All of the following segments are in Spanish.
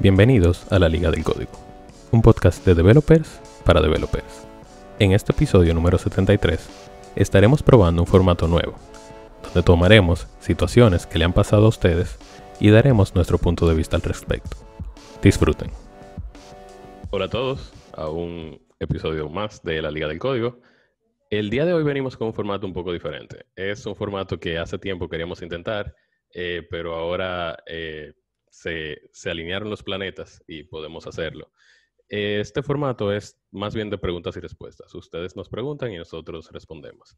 Bienvenidos a la Liga del Código, un podcast de developers para developers. En este episodio número 73 estaremos probando un formato nuevo, donde tomaremos situaciones que le han pasado a ustedes y daremos nuestro punto de vista al respecto. Disfruten. Hola a todos, a un episodio más de la Liga del Código. El día de hoy venimos con un formato un poco diferente. Es un formato que hace tiempo queríamos intentar, eh, pero ahora... Eh, se, alinearon los planetas y podemos hacerlo. Este formato es más bien de preguntas y respuestas. Ustedes nos preguntan y nosotros respondemos.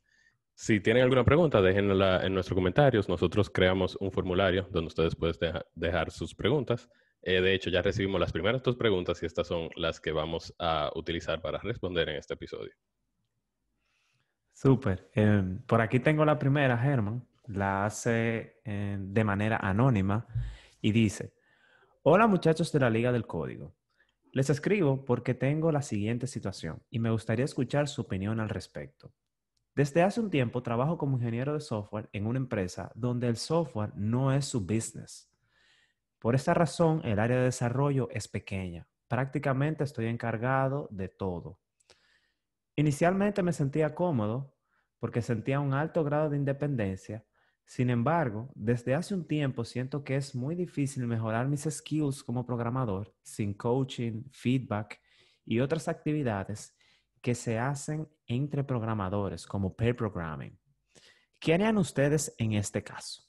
Si tienen alguna pregunta, déjenla en nuestros comentarios. Nosotros creamos un formulario donde ustedes pueden dejar sus preguntas. Eh, de hecho, ya recibimos las primeras dos preguntas y estas son las que vamos a utilizar para responder en este episodio. Súper. Em, por aquí tengo la primera, Germán. La hace eh, de manera anónima y dice, hola muchachos de la Liga del Código. Les escribo porque tengo la siguiente situación y me gustaría escuchar su opinión al respecto. Desde hace un tiempo trabajo como ingeniero de software en una empresa donde el software no es su business. Por esta razón, el área de desarrollo es pequeña. Prácticamente estoy encargado de todo. Inicialmente me sentía cómodo porque sentía un alto grado de independencia, sin embargo, desde hace un tiempo siento que es muy difícil mejorar mis skills como programador sin coaching, feedback y otras actividades que se hacen entre programadores como pair programming. ¿Qué harían ustedes en este caso?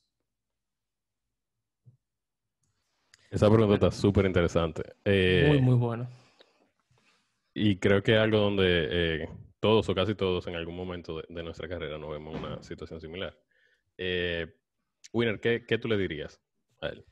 Esa pregunta está súper interesante. muy, eh, muy buena. Y creo que es algo donde eh, todos o casi todos en algún momento de, nuestra carrera nos vemos una situación similar. Eh, Winner, ¿qué, tú le dirías a él?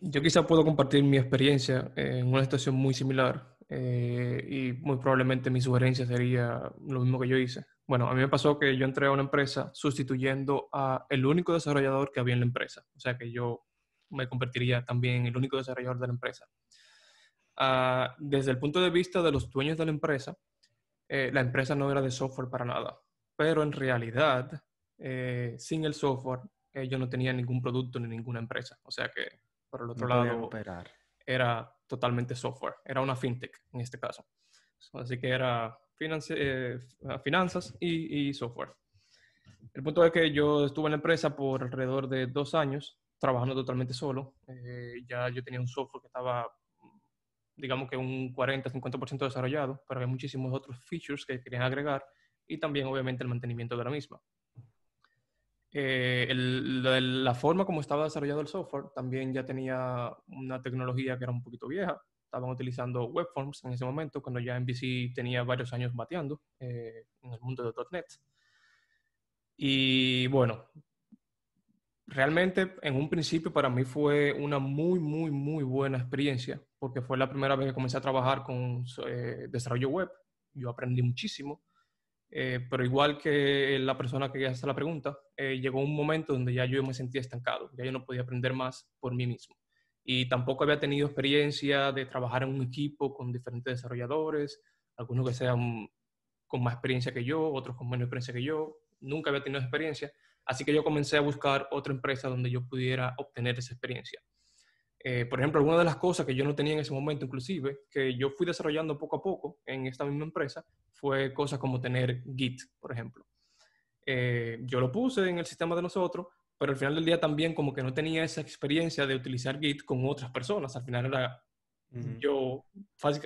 Yo quizá puedo compartir mi experiencia en una situación muy similar eh, y muy probablemente mi sugerencia sería lo mismo que yo hice. Bueno, a mí me pasó que yo entré a una empresa sustituyendo a el único desarrollador que había en la empresa. O sea que yo me convertiría también en el único desarrollador de la empresa. Ah, desde el punto de vista de los dueños de la empresa, eh, la empresa no era de software para nada. Pero en realidad, eh, sin el software, eh, yo no tenía ningún producto ni ninguna empresa. O sea que, por el otro lado, era totalmente software. Era una fintech en este caso. Así que era eh, finanzas y, software. El punto es que yo estuve en la empresa por alrededor de dos años, trabajando totalmente solo. ya yo tenía un software que estaba digamos que un 40-50% desarrollado, pero había muchísimos otros features que querían agregar y también obviamente el mantenimiento de la misma. Eh, la, forma como estaba desarrollado el software también ya tenía una tecnología que era un poquito vieja. Estaban utilizando webforms en ese momento, cuando ya MVC tenía varios años bateando eh, en el mundo de .NET. Y bueno, realmente en un principio para mí fue una muy, muy, muy buena experiencia, porque fue la primera vez que comencé a trabajar con eh, desarrollo web. Yo aprendí muchísimo eh, pero igual que la persona que hace la pregunta, eh, llegó un momento donde ya yo me sentía estancado, ya yo no podía aprender más por mí mismo. Y tampoco había tenido experiencia de trabajar en un equipo con diferentes desarrolladores, algunos que sean con más experiencia que yo, otros con menos experiencia que yo. Nunca había tenido experiencia, así que yo comencé a buscar otra empresa donde yo pudiera obtener esa experiencia. Eh, por ejemplo, alguna de las cosas que yo no tenía en ese momento, inclusive, que yo fui desarrollando poco a poco en esta misma empresa, fue cosas como tener Git, por ejemplo. Eh, yo lo puse en el sistema de nosotros, pero al final del día también como que no tenía esa experiencia de utilizar Git con otras personas. Al final era yo,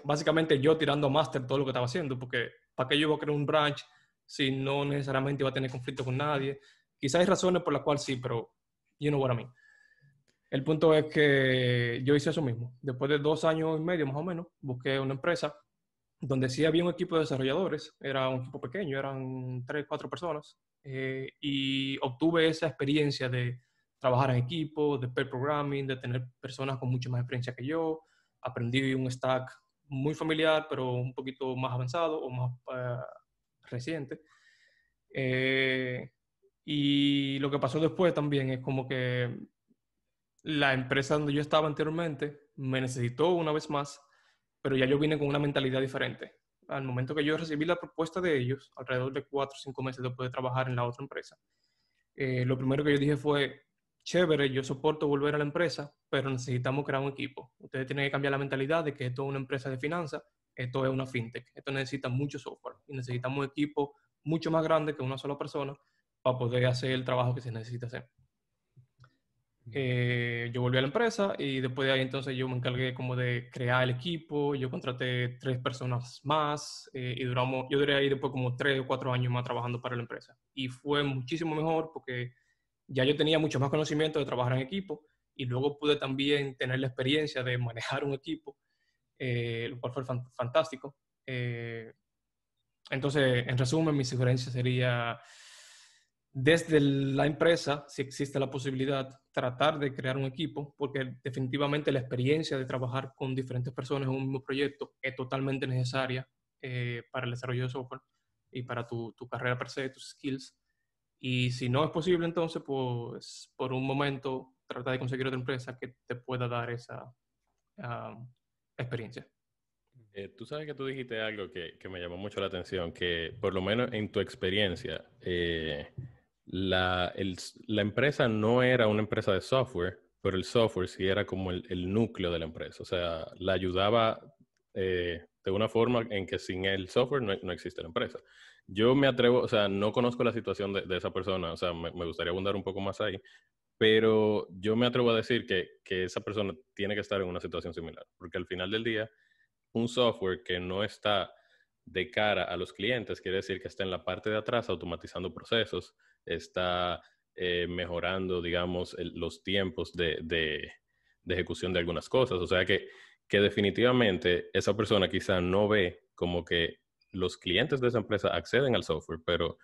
básicamente yo tirando a master todo lo que estaba haciendo, porque ¿para qué yo iba a crear un branch si no necesariamente iba a tener conflicto con nadie? Quizás hay razones por las cuales sí, pero you know what I mean. El punto es que yo hice eso mismo. Después de dos años y medio, más o menos, busqué una empresa donde sí había un equipo de desarrolladores. Era un equipo pequeño, eran tres, cuatro personas. Eh, y obtuve esa experiencia de trabajar en equipo, de pair programming, de tener personas con mucha más experiencia que yo. Aprendí un stack muy familiar, pero un poquito más avanzado o más eh, reciente. Eh, y lo que pasó después también es como que la empresa donde yo estaba anteriormente me necesitó una vez más, pero ya yo vine con una mentalidad diferente. Al momento que yo recibí la propuesta de ellos, alrededor de cuatro o cinco meses después de trabajar en la otra empresa, eh, lo primero que yo dije fue, chévere, yo soporto volver a la empresa, pero necesitamos crear un equipo. Ustedes tienen que cambiar la mentalidad de que esto es una empresa de finanzas, esto es una fintech, esto necesita mucho software y necesitamos un equipo mucho más grande que una sola persona para poder hacer el trabajo que se necesita hacer. Eh, yo volví a la empresa y después de ahí entonces yo me encargué como de crear el equipo, yo contraté tres personas más eh, y duramos, yo duré ahí después como tres o cuatro años más trabajando para la empresa. Y fue muchísimo mejor porque ya yo tenía mucho más conocimiento de trabajar en equipo y luego pude también tener la experiencia de manejar un equipo, eh, lo cual fue fantástico. entonces, en resumen, mi sugerencia sería desde la empresa, si existe la posibilidad, tratar de crear un equipo, porque definitivamente la experiencia de trabajar con diferentes personas en un mismo proyecto es totalmente necesaria eh, para el desarrollo de software y para tu, carrera per se, tus skills. Y si no es posible, entonces, pues por un momento trata de conseguir otra empresa que te pueda dar esa experiencia. Eh, tú sabes que tú dijiste algo que, me llamó mucho la atención, que por lo menos en tu experiencia, eh, la, el, la, empresa no era una empresa de software, pero el software sí era como el, el núcleo de la empresa. O sea, la ayudaba eh, de una forma en que sin el software no, no, existe la empresa. Yo me atrevo, o sea, no conozco la situación de, de esa persona, o sea, me, me, gustaría abundar un poco más ahí, pero yo me atrevo a decir que, que esa persona tiene que estar en una situación similar, porque al final del día, un software que no está de cara a los clientes, quiere decir que está en la parte de atrás automatizando procesos, está eh, mejorando, digamos, los tiempos de, ejecución de algunas cosas. O sea que, definitivamente esa persona quizá no ve como que los clientes de esa empresa acceden al software, pero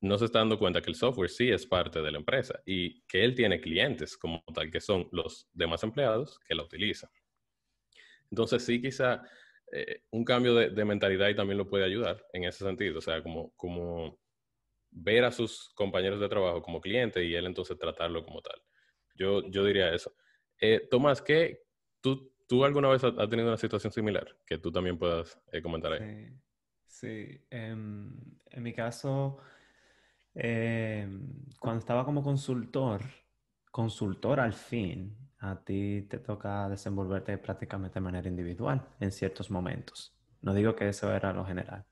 no se está dando cuenta que el software sí es parte de la empresa y que él tiene clientes como tal, que son los demás empleados que la utilizan. Entonces sí, quizá eh, un cambio de, mentalidad también lo puede ayudar en ese sentido, o sea, como, como ver a sus compañeros de trabajo como cliente y él entonces tratarlo como tal. Yo, diría eso. Eh, Tomás, ¿qué, tú, alguna vez has tenido una situación similar que tú también puedas eh, comentar ahí? Sí, em, en mi caso, em, cuando estaba como consultor, consultor al fin, a ti te toca desenvolverte prácticamente de manera individual en ciertos momentos. No digo que eso era lo general.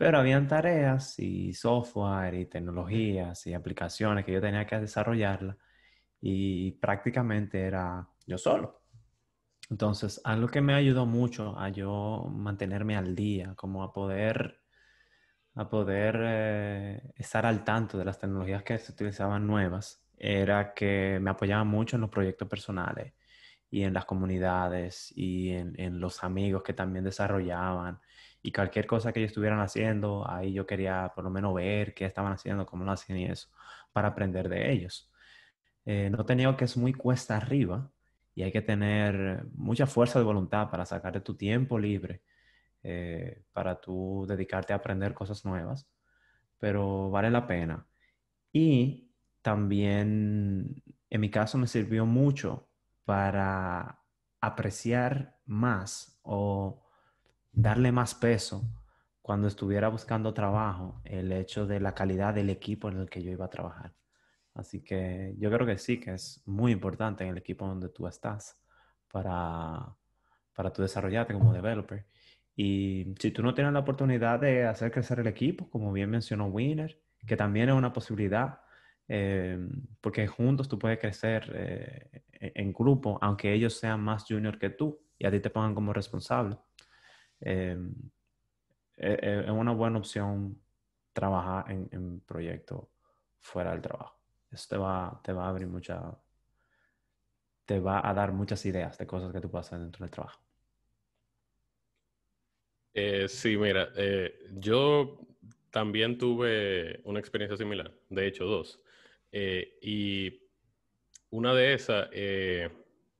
Pero habían tareas y software y tecnologías y aplicaciones que yo tenía que desarrollarla y prácticamente era yo solo. Entonces, algo que me ayudó mucho a yo mantenerme al día, como a poder, a poder eh, estar al tanto de las tecnologías que se utilizaban nuevas, era que me apoyaba mucho en los proyectos personales y en las comunidades y en los amigos que también desarrollaban y cualquier cosa que ellos estuvieran haciendo, ahí yo quería por lo menos ver qué estaban haciendo, cómo lo hacían y eso, para aprender de ellos. Eh, no tenía que es muy cuesta arriba y hay que tener mucha fuerza de voluntad para sacarte tu tiempo libre, eh, para tú dedicarte a aprender cosas nuevas, pero vale la pena. Y también, en mi caso, me sirvió mucho para apreciar más o darle más peso cuando estuviera buscando trabajo el hecho de la calidad del equipo en el que yo iba a trabajar. Así que yo creo que sí, que es muy importante en el equipo donde tú estás para, para tu desarrollarte como developer. Y si tú no tienes la oportunidad de hacer crecer el equipo, como bien mencionó Winner, que también es una posibilidad, em, porque juntos tú puedes crecer eh, e-, en grupo, aunque ellos sean más junior que tú y a ti te pongan como responsable. Em, e, e, es, una buena opción trabajar en, en proyectos fuera del trabajo. Eso te va, te va a abrir mucha te va a dar muchas ideas de cosas que tú puedes hacer dentro del trabajo. Eh, sí, mira, eh, yo también tuve una experiencia similar, de hecho dos. Eh, y una de esas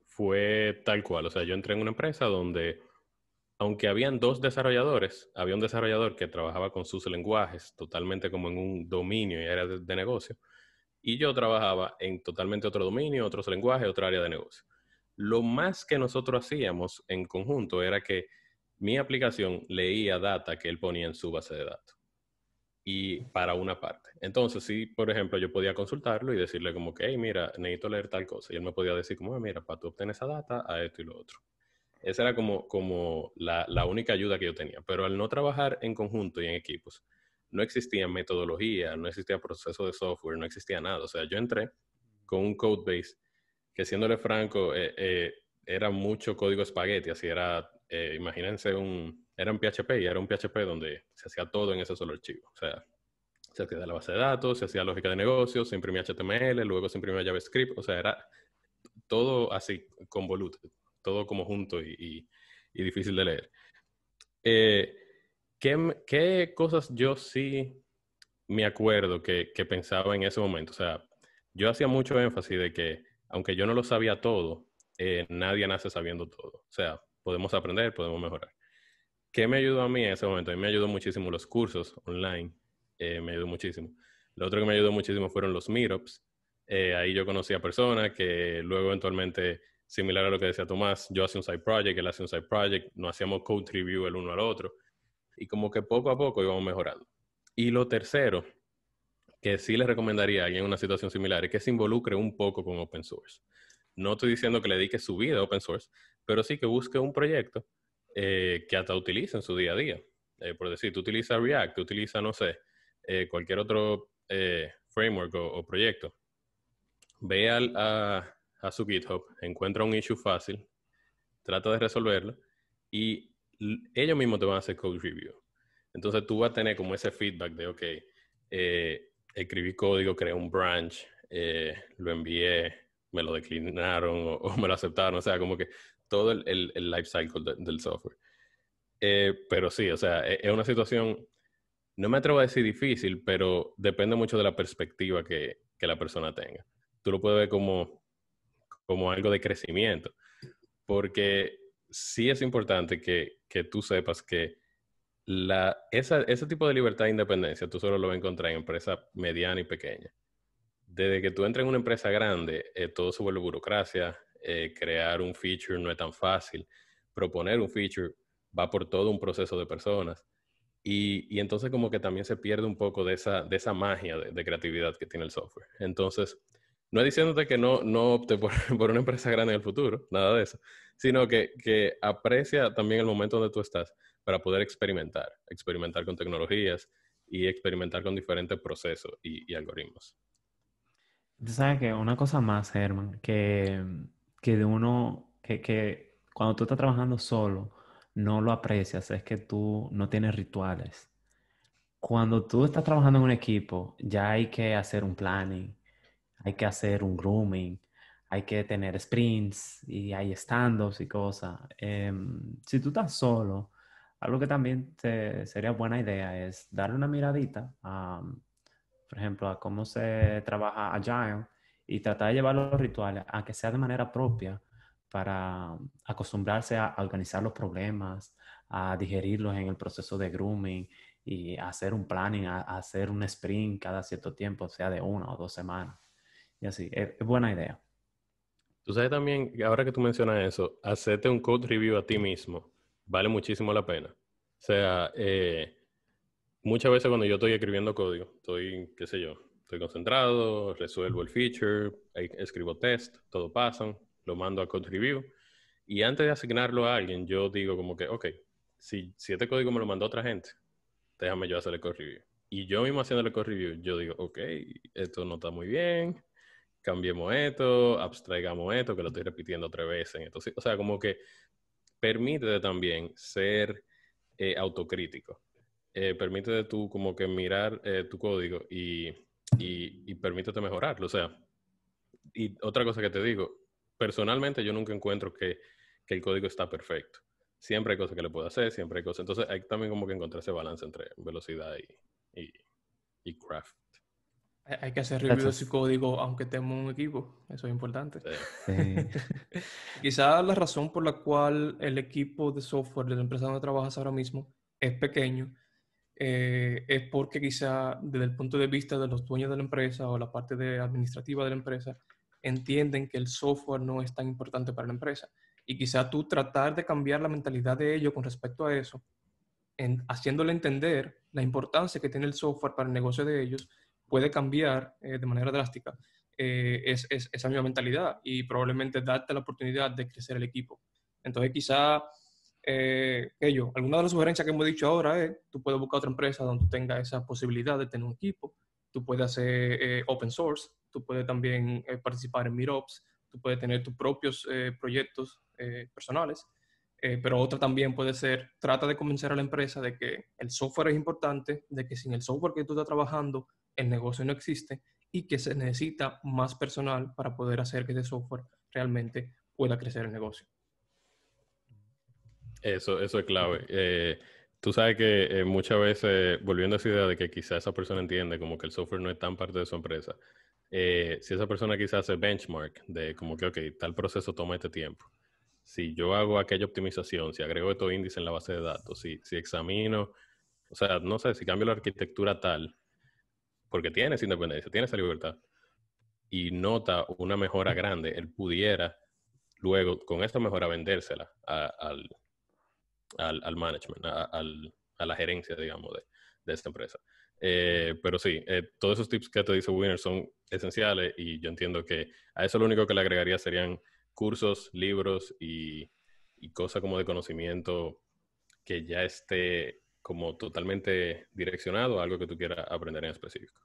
fue tal cual, o sea, yo entré en una empresa donde aunque habían dos desarrolladores, había un desarrollador que trabajaba con sus lenguajes totalmente como en un dominio y área de, negocio, y yo trabajaba en totalmente otro dominio, otros lenguajes, otra área de negocio. Lo más que nosotros hacíamos en conjunto era que mi aplicación leía data que él ponía en su base de datos y para una parte. Entonces, si, por ejemplo, yo podía consultarlo y decirle como que, hey, mira, necesito leer tal cosa. Y él me podía decir como, ah, mira, para tú obtener esa data, a esto y lo otro. Esa era como, como la, única ayuda que yo tenía. Pero al no trabajar en conjunto y en equipos, no existía metodología, no existía proceso de software, no existía nada. O sea, yo entré con un code base que, siéndole franco, eh, eh, era mucho código espagueti. Así era, eh, imagínense, un, era un PHP y era un PHP donde se hacía todo en ese solo archivo. O sea, se hacía la base de datos, se hacía lógica de negocios, se imprimía HTML, luego se imprimía JavaScript. O sea, era todo así, convoluto todo como junto y, difícil de leer. Eh, ¿qué, cosas yo sí me acuerdo que, pensaba en ese momento? O sea, yo hacía mucho énfasis de que, aunque yo no lo sabía todo, eh, nadie nace sabiendo todo. O sea, podemos aprender, podemos mejorar. ¿Qué me ayudó a mí en ese momento? A mí me ayudó muchísimo los cursos online, eh, me ayudó muchísimo. Lo otro que me ayudó muchísimo fueron los meetups. ahí yo conocí a personas que luego eventualmente similar a lo que decía Tomás, yo hacía un side project, él hacía un side project, no hacíamos code review el uno al otro, y como que poco a poco íbamos mejorando. Y lo tercero, que sí le recomendaría a alguien en una situación similar, es que se involucre un poco con open source. No estoy diciendo que le dedique su vida a open source, pero sí que busque un proyecto eh, que hasta utilice en su día a día. Eh, por decir, tú utilizas React, tú no sé, eh, cualquier otro framework o, proyecto. Ve al, a, a su GitHub, encuentra un issue fácil, trata de resolverlo y ellos mismos te van a hacer code review. Entonces tú vas a tener como ese feedback de, ok, eh, escribí código, creé un branch, eh, lo envié, me lo declinaron o, me lo aceptaron, o sea, como que todo el, life cycle del software. Eh, pero sí, o sea, e, es, una situación, no me atrevo a decir difícil, pero depende mucho de la perspectiva que, que la persona tenga. Tú lo puedes ver como como algo de crecimiento. Porque sí es importante que, tú sepas que la, ese tipo de libertad e independencia tú solo lo vas a encontrar en empresas medianas y pequeñas. Desde que tú entras en una empresa grande, eh, todo se vuelve burocracia, eh, crear un feature no es tan fácil, proponer un feature va por todo un proceso de personas. Y, entonces como que también se pierde un poco de esa, de esa magia de creatividad que tiene el software. Entonces, no diciéndote que no, no opte por, una empresa grande en el futuro, nada de eso, sino que, aprecia también el momento donde tú estás para poder experimentar, experimentar con tecnologías y experimentar con diferentes procesos y, algoritmos. Tú sabes que una cosa más, Herman, que, de uno, que, que, cuando tú estás trabajando solo, no lo aprecias, es que tú no tienes rituales. Cuando tú estás trabajando en un equipo, ya hay que hacer un planning, hay que hacer un grooming, hay que tener sprints y hay stand y cosas. Em, si tú estás solo, algo que también sería buena idea es darle una miradita, a, por ejemplo, a cómo se trabaja Agile y tratar de llevar los rituales a que sea de manera propia para acostumbrarse a, organizar los problemas, a digerirlos en el proceso de grooming y hacer un planning, hacer un sprint cada cierto tiempo, sea de una o dos semanas. Y así, es, buena idea. Tú sabes también, ahora que tú mencionas eso, hacerte un code review a ti mismo vale muchísimo la pena. O sea, eh, muchas veces cuando yo estoy escribiendo código, estoy, qué sé yo, estoy concentrado, resuelvo el feature, escribo test, todo pasa, lo mando a code review. Y antes de asignarlo a alguien, yo digo como que, ok, si, si este código me lo mandó otra gente, déjame yo hacer el code review. Y yo mismo haciendo el code review, yo digo, ok, esto no está muy bien, cambiemos esto, abstraigamos esto, que lo estoy repitiendo tres veces. Entonces, o sea, como que permítete también ser eh, autocrítico. Eh, permítete tú como que mirar eh, tu código y, y, permítete mejorarlo. O sea, y otra cosa que te digo, personalmente yo nunca encuentro que, el código está perfecto. Siempre hay cosas que le puedo hacer, siempre hay cosas. Entonces hay también como que encontrar ese balance entre velocidad y, y craft. Eh, hay que hacer review de su código aunque tenga un equipo. Eso es importante. Quizá la razón por la cual el equipo de software de la empresa donde trabajas ahora mismo es pequeño eh, es porque quizá desde el punto de vista de los dueños de la empresa o la parte de administrativa de la empresa entienden que el software no es tan importante para la empresa. Y quizá tú tratar de cambiar la mentalidad de ellos con respecto a eso, en, haciéndole entender la importancia que tiene el software para el negocio de ellos, puede cambiar eh, de manera drástica eh, esa misma mentalidad y probablemente darte la oportunidad de crecer el equipo. Entonces, quizá eh, ello, alguna de las sugerencias que hemos dicho ahora es, tú puedes buscar otra empresa donde tenga esa posibilidad de tener un equipo, tú puedes hacer eh, open source, tú puedes también participar en meetups, tú puedes tener tus propios proyectos personales. Eh, pero otra también puede ser, trata de convencer a la empresa de que el software es importante, de que sin el software que tú estás trabajando, el negocio no existe y que se necesita más personal para poder hacer que ese software realmente pueda crecer el negocio. Eso, eso es clave. Eh, tú sabes que eh, muchas veces, volviendo a esa idea de que quizá esa persona entiende como que el software no es tan parte de su empresa, si esa persona quizás hace benchmark de como que, ok, tal proceso toma este tiempo si yo hago aquella optimización, si agrego todo índice en la base de datos, si, si examino, o sea, no sé, si cambio la arquitectura tal, porque tiene independencia, tiene esa libertad, y nota una mejora grande, él pudiera luego con esta mejora vendérsela al, management, a, la gerencia, digamos, de, esta empresa. Eh, pero sí, eh, todos esos tips que te dice Winner son esenciales y yo entiendo que a eso lo único que le agregaría serían cursos, libros y, cosas como de conocimiento que ya esté como totalmente direccionado a algo que tú quieras aprender en específico.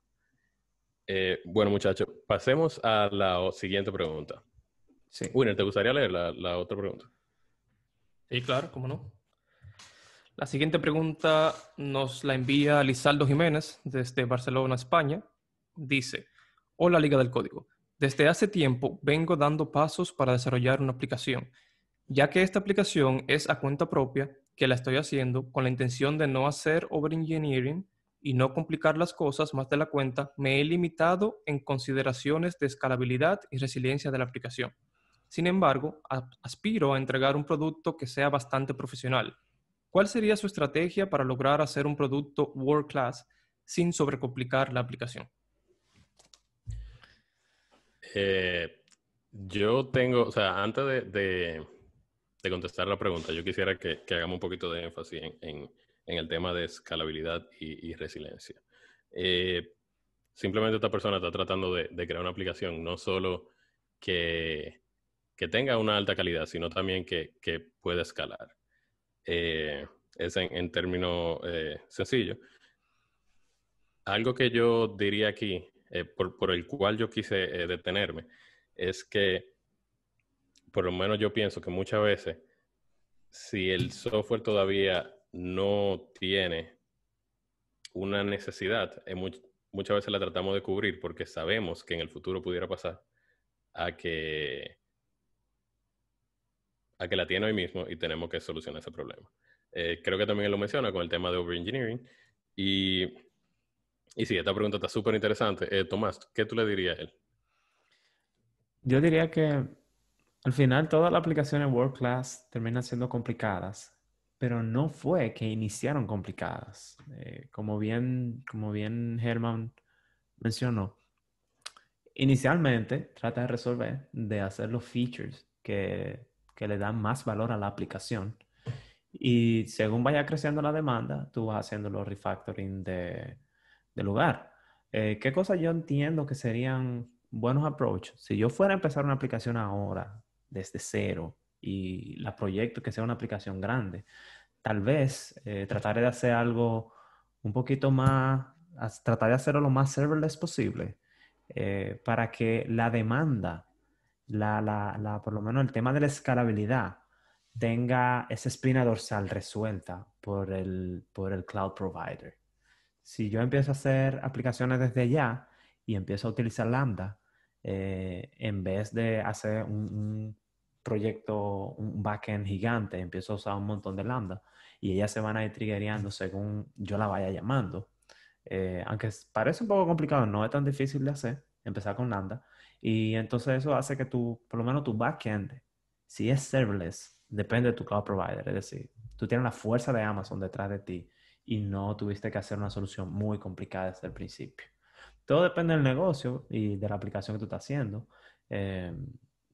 Eh, bueno, muchachos, pasemos a la siguiente pregunta. Winner, ¿te gustaría leer la, la otra pregunta? Sí, claro, cómo no. La siguiente pregunta nos la envía Lizaldo Jiménez desde Barcelona, España. Dice, hola Liga del Código. Desde hace tiempo vengo dando pasos para desarrollar una aplicación, ya que esta aplicación es a cuenta propia que la estoy haciendo con la intención de no hacer overengineering y no complicar las cosas más de la cuenta, me he limitado en consideraciones de escalabilidad y resiliencia de la aplicación. Sin embargo, aspiro a entregar un producto que sea bastante profesional. ¿Cuál sería su estrategia para lograr hacer un producto world class sin sobrecomplicar la aplicación? Eh, yo tengo, o sea, antes de, contestar la pregunta, yo quisiera que, hagamos un poquito de énfasis en, el tema de escalabilidad y, resiliencia. Eh, simplemente esta persona está tratando de, crear una aplicación no solo que, tenga una alta calidad, sino también que, pueda escalar. Eh, es en, términos sencillos. Algo que yo diría aquí eh, por, el cual yo quise eh, detenerme, es que, por lo menos yo pienso que muchas veces, si el software todavía no tiene una necesidad, muchas veces la tratamos de cubrir porque sabemos que en el futuro pudiera pasar a que a que la tiene hoy mismo y tenemos que solucionar ese problema. Eh, creo que también lo menciona con el tema de overengineering y y sí, esta pregunta está súper interesante. Eh, Tomás, ¿qué tú le dirías a él? Yo diría que al final todas las aplicaciones World Class terminan siendo complicadas, pero no fue que iniciaron complicadas. Eh, como bien, como bien Herman mencionó, inicialmente trata de resolver, de hacer los features que, que le dan más valor a la aplicación. Y según vaya creciendo la demanda, tú vas haciendo los refactoring de, de lugar. Eh, ¿Qué cosas yo entiendo que serían buenos approach? Si yo fuera a empezar una aplicación ahora, desde cero, y la proyecto que sea una aplicación grande, tal vez eh, trataré de hacer algo un poquito más, trataré de hacerlo lo más serverless posible, eh, para que la demanda, por lo menos el tema de la escalabilidad, tenga esa espina dorsal resuelta por el, por el cloud provider si yo empiezo a hacer aplicaciones desde ya y empiezo a utilizar Lambda, eh, en vez de hacer un, proyecto, un backend gigante, empiezo a usar un montón de Lambda y ellas se van a ir triggereando según yo la vaya llamando. Eh, aunque parece un poco complicado, no es tan difícil de hacer, empezar con Lambda. Y entonces eso hace que tu, por lo menos tu backend, si es serverless, depende de tu cloud provider. Es decir, tú tienes la fuerza de Amazon detrás de ti y no tuviste que hacer una solución muy complicada desde el principio. Todo depende del negocio y de la aplicación que tú estás haciendo. Eh,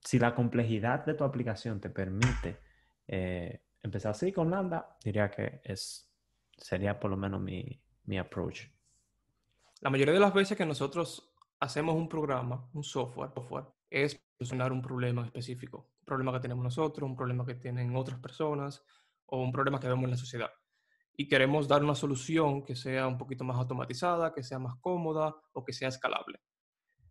si la complejidad de tu aplicación te permite eh, empezar así con Lambda, diría que es, sería por lo menos mi, mi approach. La mayoría de las veces que nosotros hacemos un programa, un software, software es solucionar un problema específico, un problema que tenemos nosotros, un problema que tienen otras personas o un problema que vemos en la sociedad y queremos dar una solución que sea un poquito más automatizada, que sea más cómoda o que sea escalable.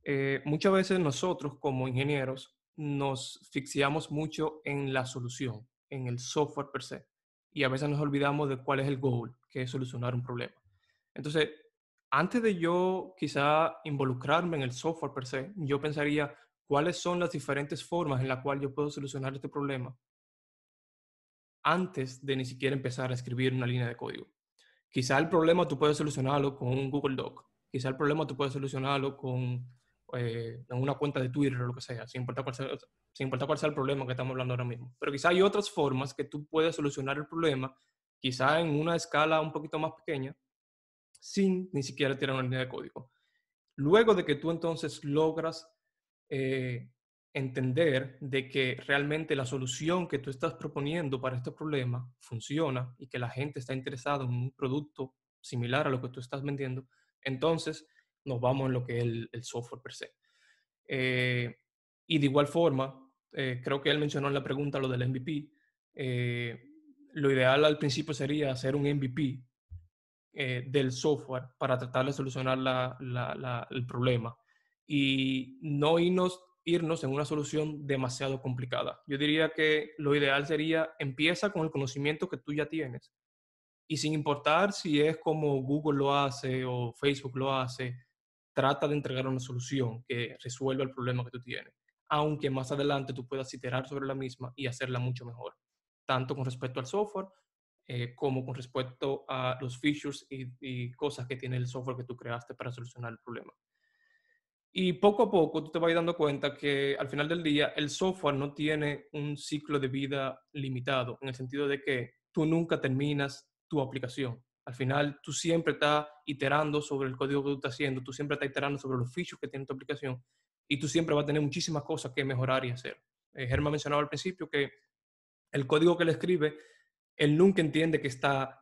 Eh, muchas veces nosotros como ingenieros nos fixiamos mucho en la solución, en el software per se, y a veces nos olvidamos de cuál es el goal, que es solucionar un problema. Entonces, antes de yo quizá involucrarme en el software per se, yo pensaría cuáles son las diferentes formas en las cuales yo puedo solucionar este problema antes de ni siquiera empezar a escribir una línea de código. Quizá el problema tú puedes solucionarlo con un Google Doc, quizá el problema tú puedes solucionarlo con eh, una cuenta de Twitter o lo que sea, sin importar, cuál sea, el problema que estamos hablando ahora mismo. Pero quizá hay otras formas que tú puedes solucionar el problema, quizá en una escala un poquito más pequeña, sin ni siquiera tirar una línea de código. Luego de que tú entonces logras eh, entender de que realmente la solución que tú estás proponiendo para este problema funciona y que la gente está interesada en un producto similar a lo que tú estás vendiendo, entonces nos vamos en lo que es el, software per se. Eh, y de igual forma, eh, creo que él mencionó en la pregunta lo del MVP. Eh, lo ideal al principio sería hacer un MVP del software para tratar de solucionar la, el problema y no irnos irnos en una solución demasiado complicada. Yo diría que lo ideal sería empieza con el conocimiento que tú ya tienes. Y sin importar si es como Google lo hace o Facebook lo hace, trata de entregar una solución que resuelva el problema que tú tienes, aunque más adelante tú puedas iterar sobre la misma y hacerla mucho mejor, tanto con respecto al software eh, como con respecto a los features y, y cosas que tiene el software que tú creaste para solucionar el problema. Y poco a poco tú te vas dando cuenta que al final del día el software no tiene un ciclo de vida limitado, en el sentido de que tú nunca terminas tu aplicación. Al final tú siempre estás iterando sobre el código que tú estás haciendo, tú siempre estás iterando sobre los fichos que tiene tu aplicación y tú siempre vas a tener muchísimas cosas que mejorar y hacer. Eh, Germán mencionaba al principio que el código que él escribe, él nunca entiende que está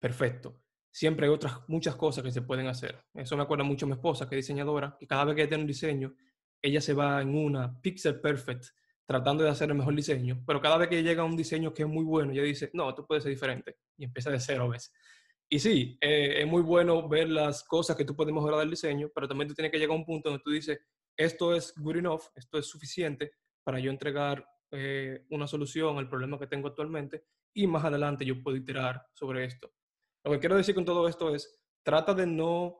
perfecto siempre hay otras muchas cosas que se pueden hacer. Eso me acuerda mucho a mi esposa, que es diseñadora, que cada vez que tiene un diseño, ella se va en una pixel perfect tratando de hacer el mejor diseño, pero cada vez que llega un diseño que es muy bueno, ella dice, no, tú puedes ser diferente, y empieza de cero a veces. Y sí, eh, es muy bueno ver las cosas que tú puedes mejorar del diseño, pero también tú tienes que llegar a un punto donde tú dices, esto es good enough, esto es suficiente para yo entregar eh, una solución al problema que tengo actualmente, y más adelante yo puedo iterar sobre esto. Lo que quiero decir con todo esto es, trata de no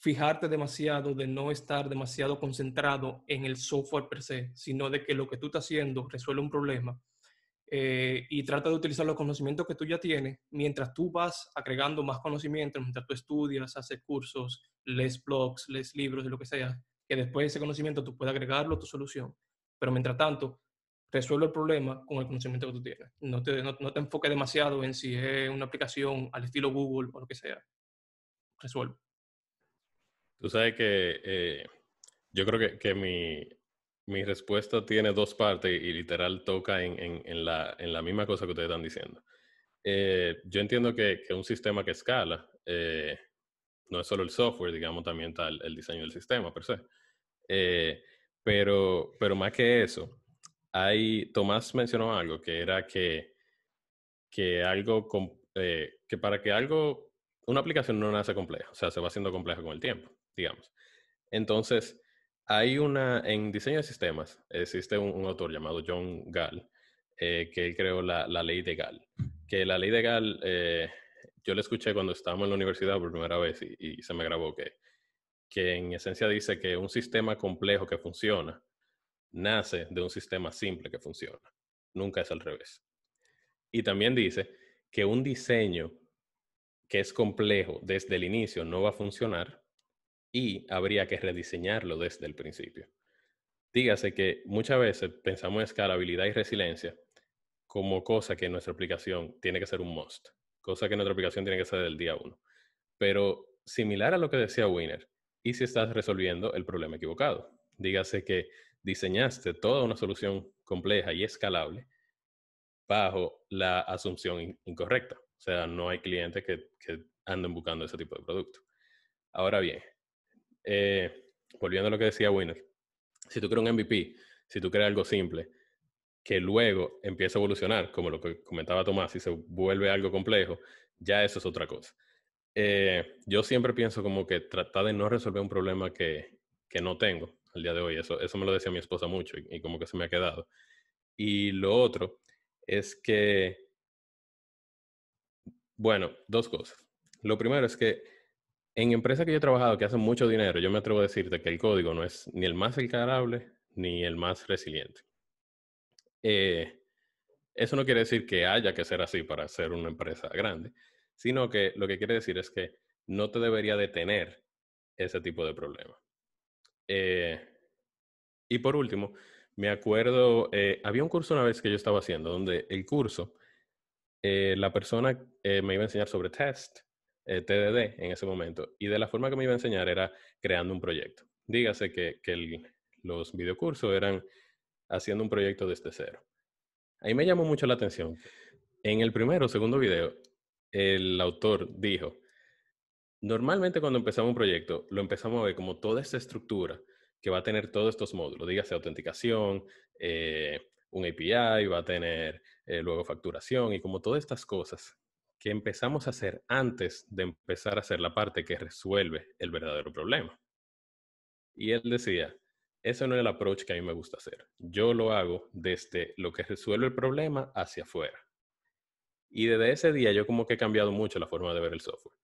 fijarte demasiado, de no estar demasiado concentrado en el software per se, sino de que lo que tú estás haciendo resuelve un problema. Eh, y trata de utilizar los conocimientos que tú ya tienes mientras tú vas agregando más conocimientos, mientras tú estudias, haces cursos, lees blogs, lees libros, lo que sea, que después de ese conocimiento tú puedas agregarlo a tu solución. Pero mientras tanto, resuelve el problema con el conocimiento que tú tienes. No te, no, te enfoques demasiado en si es una aplicación al estilo Google o lo que sea. Resuelve. Tú sabes que eh, yo creo que, mi, respuesta tiene dos partes y, literal toca en, la, misma cosa que ustedes están diciendo. Eh, yo entiendo que, un sistema que escala eh, no es solo el software, digamos, también está el, diseño del sistema per se. pero, pero más que eso, hay, Tomás mencionó algo que era que, que algo, eh, que para que algo, una aplicación no nace compleja, o sea, se va haciendo compleja con el tiempo, digamos. Entonces, hay una, en diseño de sistemas, existe un, autor llamado John Gall, eh, que él creó la, ley de Gall, que la ley de Gall, eh, yo la escuché cuando estábamos en la universidad por primera vez y, y se me grabó que, que en esencia dice que un sistema complejo que funciona, nace de un sistema simple que funciona. Nunca es al revés. Y también dice que un diseño que es complejo desde el inicio no va a funcionar y habría que rediseñarlo desde el principio. Dígase que muchas veces pensamos en escalabilidad y resiliencia como cosa que nuestra aplicación tiene que ser un must, cosa que nuestra aplicación tiene que ser del día uno. Pero similar a lo que decía Wiener, ¿y si estás resolviendo el problema equivocado? Dígase que diseñaste toda una solución compleja y escalable bajo la asunción incorrecta. O sea, no hay clientes que, que, anden buscando ese tipo de producto. Ahora bien, eh, volviendo a lo que decía Winner, si tú creas un MVP, si tú creas algo simple, que luego empieza a evolucionar, como lo que comentaba Tomás, y se vuelve algo complejo, ya eso es otra cosa. Eh, yo siempre pienso como que tratar de no resolver un problema que no tengo, al día de hoy. Eso, eso me lo decía mi esposa mucho y, como que se me ha quedado. Y lo otro es que, bueno, dos cosas. Lo primero es que en empresas que yo he trabajado que hacen mucho dinero, yo me atrevo a decirte que el código no es ni el más encarable ni el más resiliente. Eh, eso no quiere decir que haya que ser así para ser una empresa grande, sino que lo que quiere decir es que no te debería detener ese tipo de problema. Eh, y por último, me acuerdo, eh, había un curso una vez que yo estaba haciendo, donde el curso, eh, la persona me iba a enseñar sobre test, TDD en ese momento, y de la forma que me iba a enseñar era creando un proyecto. Dígase que, que los videocursos eran haciendo un proyecto desde cero. Ahí me llamó mucho la atención. En el primero o segundo video, el autor dijo, Normalmente cuando empezamos un proyecto, lo empezamos a ver como toda esta estructura que va a tener todos estos módulos, dígase autenticación, eh, un API, va a tener eh, luego facturación y como todas estas cosas que empezamos a hacer antes de empezar a hacer la parte que resuelve el verdadero problema. Y él decía, ese no es el approach que a mí me gusta hacer. Yo lo hago desde lo que resuelve el problema hacia afuera. Y desde ese día yo como que he cambiado mucho la forma de ver el software.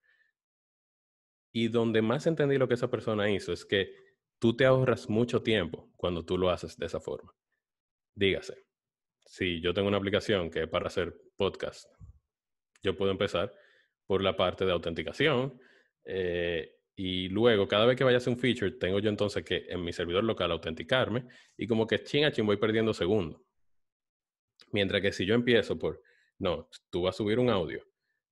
Y donde más entendí lo que esa persona hizo es que tú te ahorras mucho tiempo cuando tú lo haces de esa forma. Dígase, si yo tengo una aplicación que es para hacer podcast, yo puedo empezar por la parte de autenticación eh, y luego cada vez que vaya a hacer un feature, tengo yo entonces que en mi servidor local autenticarme y como que ching a voy perdiendo segundos. Mientras que si yo empiezo por, no, tú vas a subir un audio,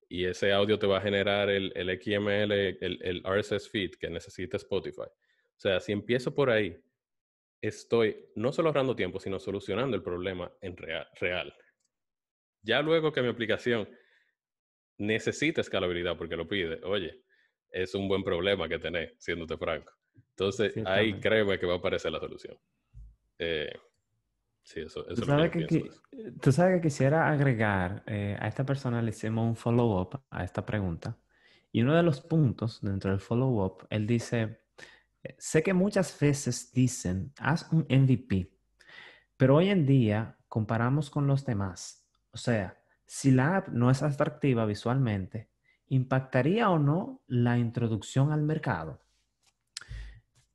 y ese audio te va a generar el, el XML, el, el RSS feed que necesita Spotify. O sea, si empiezo por ahí, estoy no solo ahorrando tiempo, sino solucionando el problema en real. real. Ya luego que mi aplicación necesita escalabilidad porque lo pide, oye, es un buen problema que tenés, siéndote franco. Entonces, ahí créeme que va a aparecer la solución. Eh, ¿Tú, sabes que, quisiera agregar, eh, a esta persona le hicimos un follow-up a esta pregunta. Y uno de los puntos dentro del follow-up, él dice, eh, sé que muchas veces dicen, haz un MVP, pero hoy en día comparamos con los demás. O sea, si la app no es atractiva visualmente, ¿impactaría o no la introducción al mercado?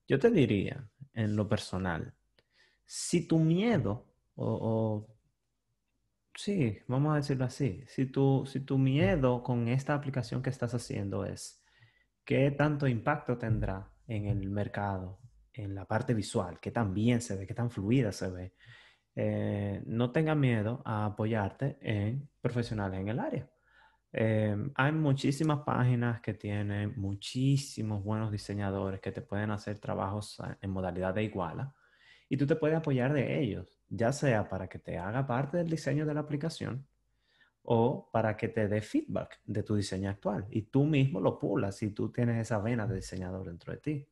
Yo te diría, en lo personal, si tu miedo, o, sí, vamos a decirlo así, si tu, si tu miedo con esta aplicación que estás haciendo es qué tanto impacto tendrá en el mercado, en la parte visual, qué tan bien se ve, qué tan fluida se ve, eh, no tenga miedo a apoyarte en profesionales en el área. Eh, hay muchísimas páginas que tienen muchísimos buenos diseñadores que te pueden hacer trabajos eh, en modalidad de iguala y tú te puedes apoyar de ellos, ya sea para que te haga parte del diseño de la aplicación o para que te dé feedback de tu diseño actual. Y tú mismo lo pulas si tú tienes esa vena de diseñador dentro de ti.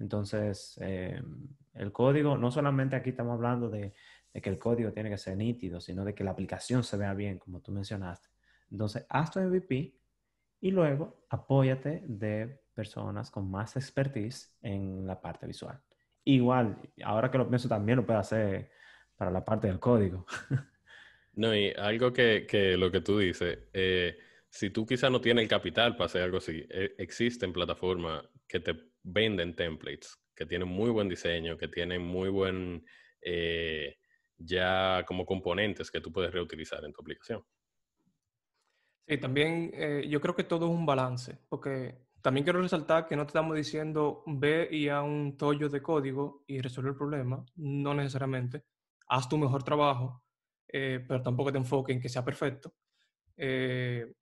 Entonces, eh, el código, no solamente aquí estamos hablando de, de, que el código tiene que ser nítido, sino de que la aplicación se vea bien, como tú mencionaste. Entonces, haz tu MVP y luego apóyate de personas con más expertise en la parte visual. Igual, ahora que lo pienso también lo puede hacer para la parte del código. No, y algo que, lo que tú dices, eh, si tú quizás no tienes el capital para hacer algo así, e, existen plataformas que te venden templates, que tienen muy buen diseño, que tienen muy buen eh, ya como componentes que tú puedes reutilizar en tu aplicación. Sí, también eh, yo creo que todo es un balance, porque también quiero resaltar que no te estamos diciendo ve y a un tollo de código y resuelve el problema, no necesariamente. Haz tu mejor trabajo, eh, pero tampoco te enfoques en que sea perfecto. Eh,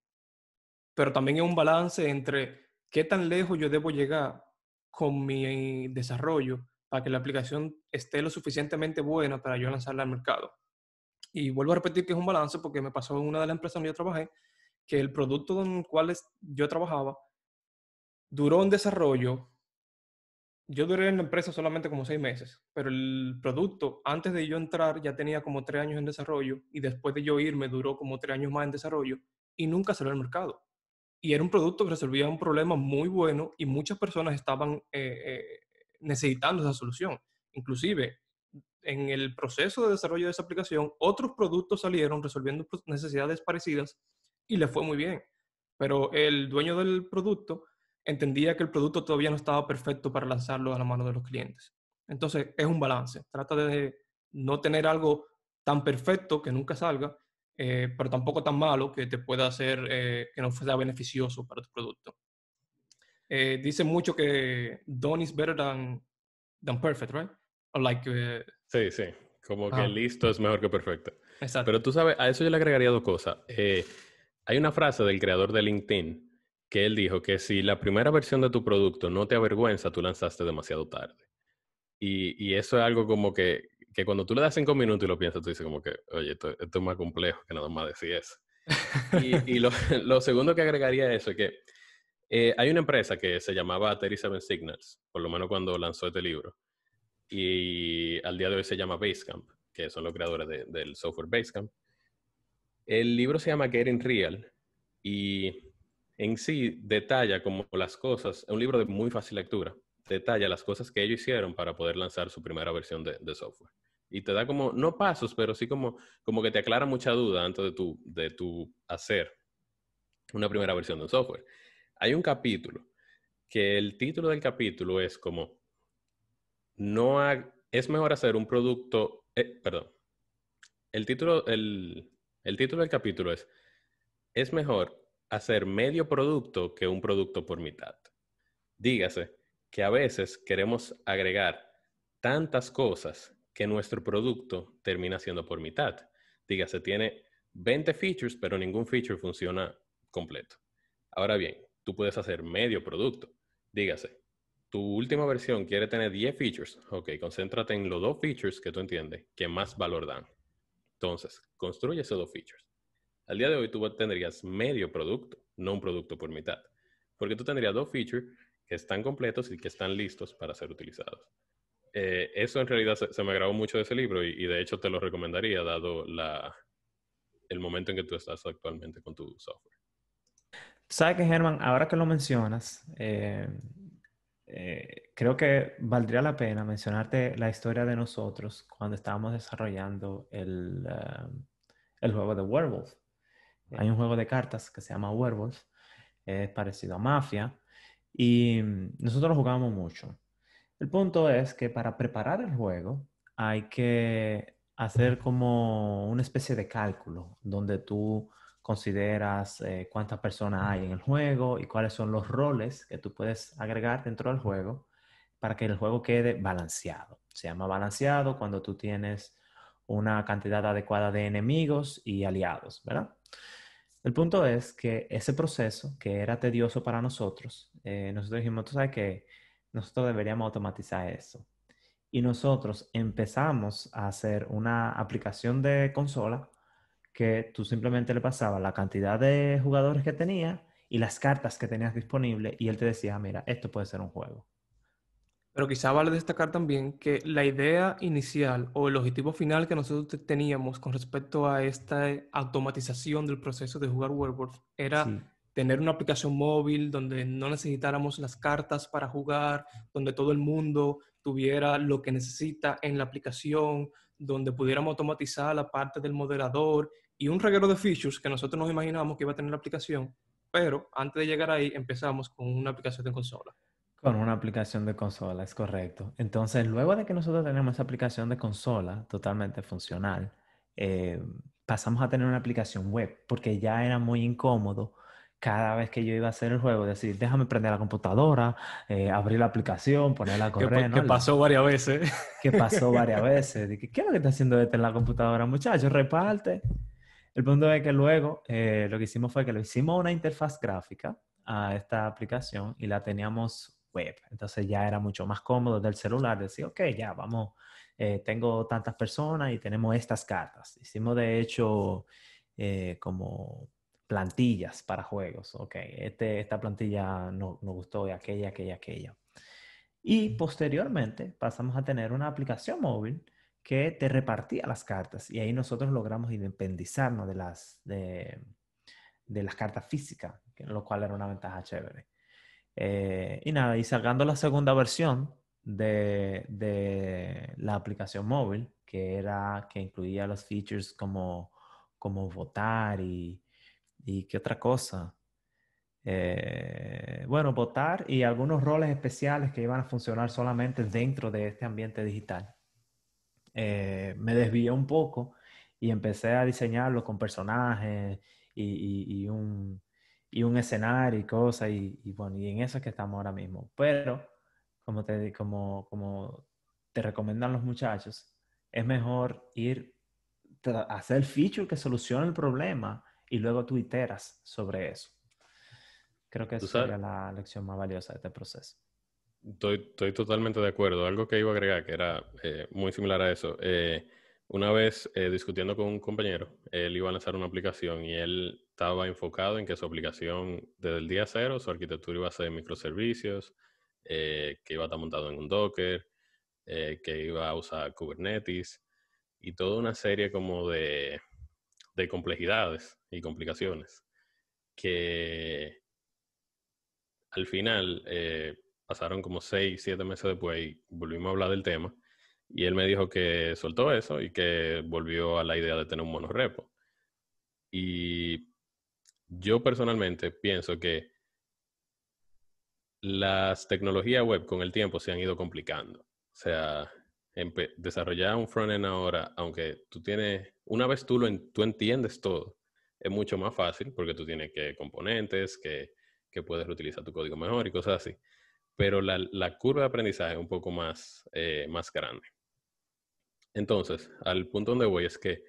pero también es un balance entre qué tan lejos yo debo llegar con mi desarrollo para que la aplicación esté lo suficientemente buena para yo lanzarla al mercado. Y vuelvo a repetir que es un balance porque me pasó en una de las empresas donde yo trabajé que el producto con el cual yo trabajaba duró en desarrollo. Yo duré en la empresa solamente como seis meses, pero el producto, antes de yo entrar, ya tenía como tres años en desarrollo y después de yo irme duró como tres años más en desarrollo y nunca salió al mercado. Y era un producto que resolvía un problema muy bueno y muchas personas estaban eh, eh, necesitando esa solución. Inclusive, en el proceso de desarrollo de esa aplicación, otros productos salieron resolviendo necesidades parecidas y le fue muy bien. Pero el dueño del producto entendía que el producto todavía no estaba perfecto para lanzarlo a la mano de los clientes. Entonces, es un balance. Trata de no tener algo tan perfecto que nunca salga, eh, pero tampoco tan malo que te pueda hacer eh, que no sea beneficioso para tu producto. Eh, dice mucho que done is better than, perfect, right? like, Sí, sí. Como que listo es mejor que perfecto. Exacto. Pero tú sabes, a eso yo le agregaría dos cosas. hay una frase del creador de LinkedIn que él dijo que si la primera versión de tu producto no te avergüenza, tú lanzaste demasiado tarde. Y, eso es algo como que, cuando tú le das cinco minutos y lo piensas, tú dices como que, oye, esto, es más complejo que nada más decir eso. y, lo, segundo que agregaría a eso es que eh, hay una empresa que se llamaba Seven Signals, por lo menos cuando lanzó este libro, y al día de hoy se llama Basecamp, que son los creadores del software Basecamp. El libro se llama Getting Real y en sí detalla como las cosas, es un libro de muy fácil lectura, detalla las cosas que ellos hicieron para poder lanzar su primera versión de, software. Y te da como, no pasos, pero sí como, como que te aclara mucha duda antes de tu, de tu hacer una primera versión de un software. Hay un capítulo que el título del capítulo es como, no es mejor hacer un producto, eh, perdón, el título, el, el título del capítulo es, es mejor hacer medio producto que un producto por mitad. Dígase que a veces queremos agregar tantas cosas que nuestro producto termina siendo por mitad. Dígase, tiene 20 features, pero ningún feature funciona completo. Ahora bien, tú puedes hacer medio producto. Dígase, tu última versión quiere tener 10 features. Ok, concéntrate en los dos features que tú entiendes que más valor dan. Entonces, construye esos dos features. Al día de hoy tú tendrías medio producto, no un producto por mitad, porque tú tendrías dos features que están completos y que están listos para ser utilizados. Eh, eso en realidad se, me grabó mucho de ese libro y, de hecho te lo recomendaría dado la, el momento en que tú estás actualmente con tu software. Sabes que Germán, ahora que lo mencionas, eh, eh, creo que valdría la pena mencionarte la historia de nosotros cuando estábamos desarrollando el, el juego de Werewolf. Hay un juego de cartas que se llama Werewolf, es parecido a Mafia, y mm, nosotros lo jugamos mucho. El punto es que para preparar el juego hay que hacer como una especie de cálculo donde tú consideras eh, cuántas personas hay en el juego y cuáles son los roles que tú puedes agregar dentro del juego para que el juego quede balanceado. Se llama balanceado cuando tú tienes una cantidad adecuada de enemigos y aliados, ¿verdad? El punto es que ese proceso que era tedioso para nosotros, eh, nosotros dijimos, tú sabes que nosotros deberíamos automatizar eso. Y nosotros empezamos a hacer una aplicación de consola que tú simplemente le pasabas la cantidad de jugadores que tenía y las cartas que tenías disponible y él te decía, ah, mira, esto puede ser un juego. Pero quizá vale destacar también que la idea inicial o el objetivo final que nosotros teníamos con respecto a esta eh, automatización del proceso de jugar Werewolf era tener una aplicación móvil donde no necesitáramos las cartas para jugar, donde todo el mundo tuviera lo que necesita en la aplicación, donde pudiéramos automatizar la parte del moderador y un reguero de features que nosotros nos imaginábamos que iba a tener la aplicación, pero antes de llegar ahí empezamos con una aplicación de consola. Con una aplicación de consola, es correcto. Entonces, luego de que nosotros tenemos esa aplicación de consola totalmente funcional, eh, pasamos a tener una aplicación web, porque ya era muy incómodo cada vez que yo iba a hacer el juego, decir, déjame prender la computadora, eh, abrir la aplicación, ponerla a correr. Que, pasó varias veces. Que pasó varias veces. ¿qué es lo que está haciendo este en la computadora, muchachos? Reparte. El punto es que luego eh, lo que hicimos fue que le hicimos una interfaz gráfica a esta aplicación y la teníamos web. Entonces ya era mucho más cómodo del celular decir, ok, ya vamos, eh, tengo tantas personas y tenemos estas cartas. Hicimos de hecho eh, como plantillas para juegos. Ok, este, esta plantilla nos gustó y aquella, aquella, aquella. Y posteriormente pasamos a tener una aplicación móvil que te repartía las cartas y ahí nosotros logramos independizarnos de las, de, de las cartas físicas, lo cual era una ventaja chévere. Eh, y nada, y sacando la segunda versión de, la aplicación móvil, que era que incluía los features como, como votar y, y qué otra cosa. Eh, bueno, votar y algunos roles especiales que iban a funcionar solamente dentro de este ambiente digital. Eh, me desvié un poco y empecé a diseñarlo con personajes y un, y un escenario y cosas, y, bueno, y en eso es que estamos ahora mismo. Pero, como te, como, como te recomiendan los muchachos, es mejor ir a hacer feature que solucione el problema y luego tú sobre eso. Creo que esa sería la lección más valiosa de este proceso. Estoy, estoy, totalmente de acuerdo. Algo que iba a agregar, que era eh, muy similar a eso. Eh, una vez eh, discutiendo con un compañero, él iba a lanzar una aplicación y él estaba enfocado en que su aplicación desde el día cero, su arquitectura iba a ser microservicios, eh, que iba a estar montado en un Docker, eh, que iba a usar Kubernetes y toda una serie como de, de complejidades y complicaciones que al final eh, pasaron como seis, siete meses después y volvimos a hablar del tema y él me dijo que soltó eso y que volvió a la idea de tener un monorepo. Y yo personalmente pienso que las tecnologías web con el tiempo se han ido complicando. O sea, desarrollar un frontend ahora, aunque tú tienes, una vez tú lo tú entiendes todo, es mucho más fácil porque tú tienes que componentes, que, que puedes reutilizar tu código mejor y cosas así. Pero la, curva de aprendizaje es un poco más, eh, más grande. Entonces, al punto donde voy es que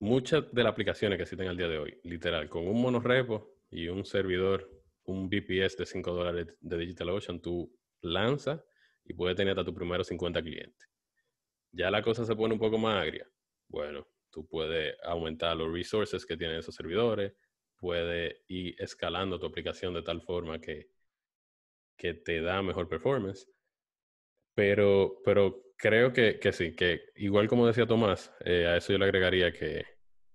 muchas de las aplicaciones que existen al día de hoy, literal, con un monorepo y un servidor, un BPS de 5 dólares de DigitalOcean, tú lanzas y puedes tener hasta tus primeros 50 clientes. Ya la cosa se pone un poco más agria. Bueno, tú puedes aumentar los resources que tienen esos servidores, puedes ir escalando tu aplicación de tal forma que, que te da mejor performance pero, creo que, sí, que igual como decía Tomás, eh, a eso yo le agregaría que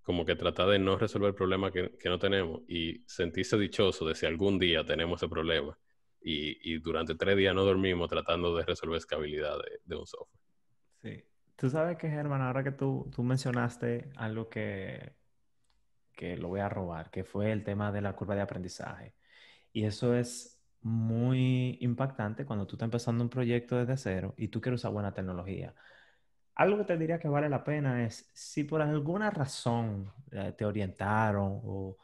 como que tratar de no resolver problemas que, que no tenemos y sentirse dichoso de si algún día tenemos ese problema y, durante tres días no dormimos tratando de resolver escalabilidad de, de, un software. Sí. Tú sabes que, Germán, ahora que tú, mencionaste algo que, que lo voy a robar, que fue el tema de la curva de aprendizaje. Y eso es muy impactante cuando tú estás empezando un proyecto desde cero y tú quieres usar buena tecnología. Algo que te diría que vale la pena es si por alguna razón eh, te orientaron o,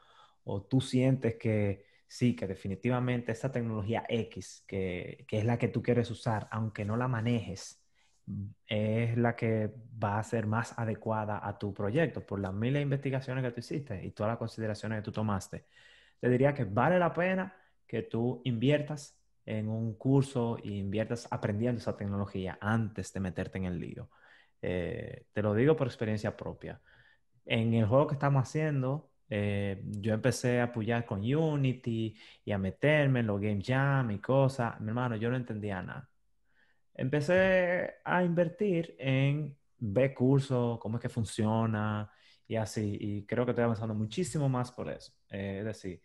o tú sientes que sí, que definitivamente esa tecnología X, que, que, es la que tú quieres usar, aunque no la manejes, es la que va a ser más adecuada a tu proyecto por las miles investigaciones que tú hiciste y todas las consideraciones que tú tomaste. Te diría que vale la pena que tú inviertas en un curso y inviertas aprendiendo esa tecnología antes de meterte en el lío. Eh, te lo digo por experiencia propia. En el juego que estamos haciendo, eh, yo empecé a apoyar con Unity y a meterme en los Game Jam y cosas. Mi hermano, yo no entendía nada. Empecé a invertir en ver cursos, cómo es que funciona y así. Y creo que estoy avanzando muchísimo más por eso. Eh, es decir,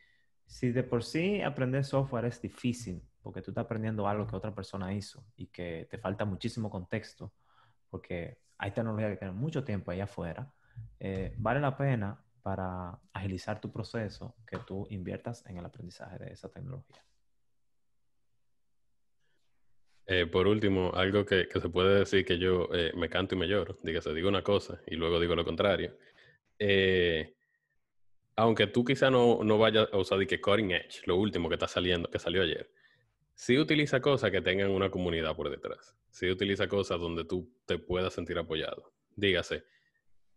si de por sí aprender software es difícil, porque tú estás aprendiendo algo que otra persona hizo y que te falta muchísimo contexto, porque hay tecnología que tiene mucho tiempo allá afuera, eh, vale la pena para agilizar tu proceso que tú inviertas en el aprendizaje de esa tecnología. Eh, por último, algo que, se puede decir que yo eh, me canto y me lloro, dígase, digo una cosa y luego digo lo contrario. Eh, aunque tú quizá no, no vayas a usar de que cutting edge, lo último que está saliendo, que salió ayer, sí utiliza cosas que tengan una comunidad por detrás. Sí utiliza cosas donde tú te puedas sentir apoyado. Dígase,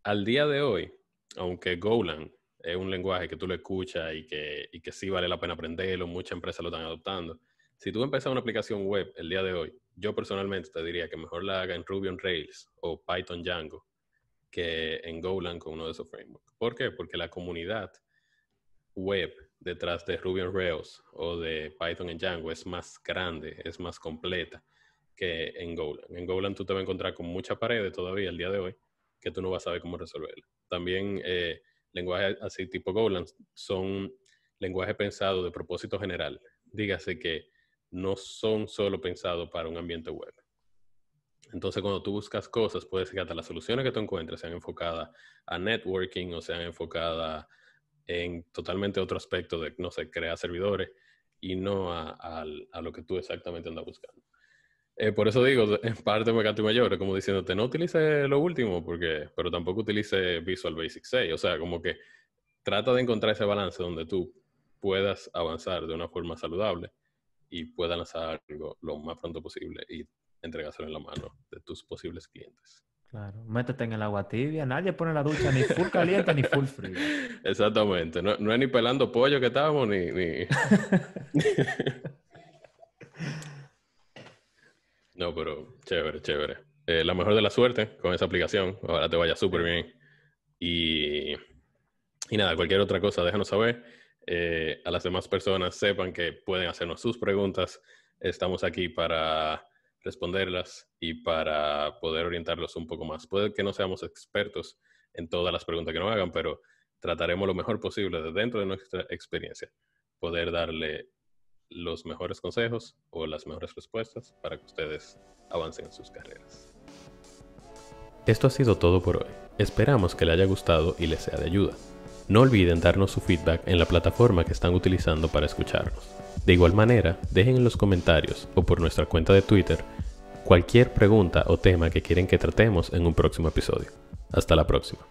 al día de hoy, aunque Golan es un lenguaje que tú lo escuchas y que, que sí vale la pena aprenderlo, muchas empresas lo están adoptando. Si tú empezas una aplicación web el día de hoy, yo personalmente te diría que mejor la haga en Ruby on Rails o Python Django que en Golang con uno de esos frameworks. ¿Por qué? Porque la comunidad web detrás de Ruby on Rails o de Python en Django es más grande, es más completa que en Golang. En Golang tú te vas a encontrar con muchas paredes todavía el día de hoy que tú no vas a saber cómo resolverla. También eh, lenguajes así tipo Golang son lenguaje pensado de propósito general. Dígase que no son solo pensados para un ambiente web. Entonces, cuando tú buscas cosas, puede ser que hasta las soluciones que tú encuentres sean enfocadas a networking o sean enfocadas en totalmente otro aspecto de, no sé, crear servidores y no a, lo que tú exactamente andas buscando. Eh, por eso digo, en parte me canto mayor, como diciéndote, no utilice lo último, porque, pero tampoco utilice Visual Basic 6. O sea, como que trata de encontrar ese balance donde tú puedas avanzar de una forma saludable y puedas lanzar algo lo más pronto posible y entregárselo en la mano de tus posibles clientes. Claro, métete en el agua tibia, nadie pone la ducha ni full caliente ni full frío. Exactamente, no, no es ni pelando pollo que estamos, ni... no, pero chévere, chévere. Eh, la mejor de la suerte con esa aplicación, ahora te vaya súper bien. Y, y nada, cualquier otra cosa, déjanos saber. Eh, a las demás personas sepan que pueden hacernos sus preguntas. Estamos aquí para responderlas y para poder orientarlos un poco más. Puede que no seamos expertos en todas las preguntas que nos hagan, pero trataremos lo mejor posible desde dentro de nuestra experiencia, poder darle los mejores consejos o las mejores respuestas para que ustedes avancen en sus carreras. Esto ha sido todo por hoy. Esperamos que le haya gustado y le sea de ayuda. No olviden darnos su feedback en la plataforma que están utilizando para escucharnos. De igual manera, dejen en los comentarios o por nuestra cuenta de Twitter cualquier pregunta o tema que quieren que tratemos en un próximo episodio. Hasta la próxima.